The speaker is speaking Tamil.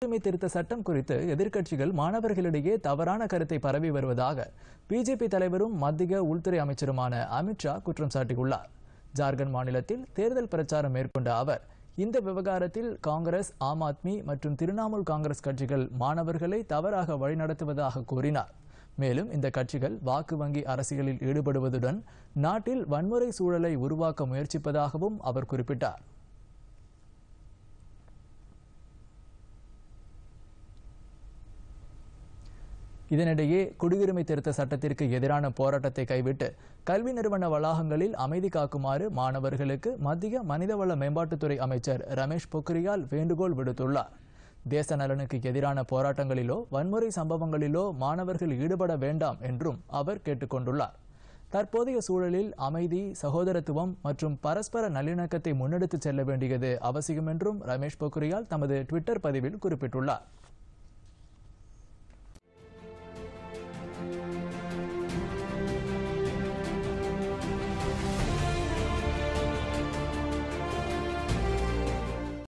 குடியுரிமை திருத்த சட்டம் குறித்து எதிர்க்கட்சிகள் மாணவர்களிடையே தவறான கருத்தை பரவி வருவதாக பிஜேபி தலைவரும் மத்திய உள்துறை அமைச்சருமான அமித்ஷா குற்றம் சாட்டியுள்ளார் ஜார்க்கண்ட் மாநிலத்தில் தேர்தல் பிரச்சாரம் மேற்கொண்ட அவர் இந்த விவகாரத்தில் காங்கிரஸ் ஆம் ஆத்மி மற்றும் திரிணாமுல் காங்கிரஸ் கட்சிகள் மாணவர்களை தவறாக வழிநடத்துவதாக கூறினார் மேலும் இந்த கட்சிகள் வாக்கு வங்கி அரசியலில் ஈடுபடுவதுடன் நாட்டில் வன்முறை சூழலை உருவாக்க முயற்சிப்பதாகவும் அவர் குறிப்பிட்டார் இதனிடையே குடியுரிமை திருத்த சட்டத்திற்கு எதிரான போராட்டத்தை கைவிட்டு கல்வி நிறுவன வளாகங்களில் அமைதி காக்குமாறு மாணவர்களுக்கு மத்திய மனிதவள மேம்பாட்டுத்துறை அமைச்சர் ரமேஷ் பொக்ரியால் வேண்டுகோள் விடுத்துள்ளார் தேச நலனுக்கு எதிரான போராட்டங்களிலோ வன்முறை சம்பவங்களிலோ மாணவர்கள் ஈடுபட வேண்டாம் என்றும் அவர் கேட்டுக்கொண்டுள்ளார் தற்போதைய சூழலில் அமைதி சகோதரத்துவம் மற்றும் பரஸ்பர நல்லிணக்கத்தை முன்னெடுத்துச் செல்ல வேண்டியது அவசியம் என்றும் ரமேஷ் பொக்ரியால் தமது டுவிட்டர் பதிவில் குறிப்பிட்டுள்ளார்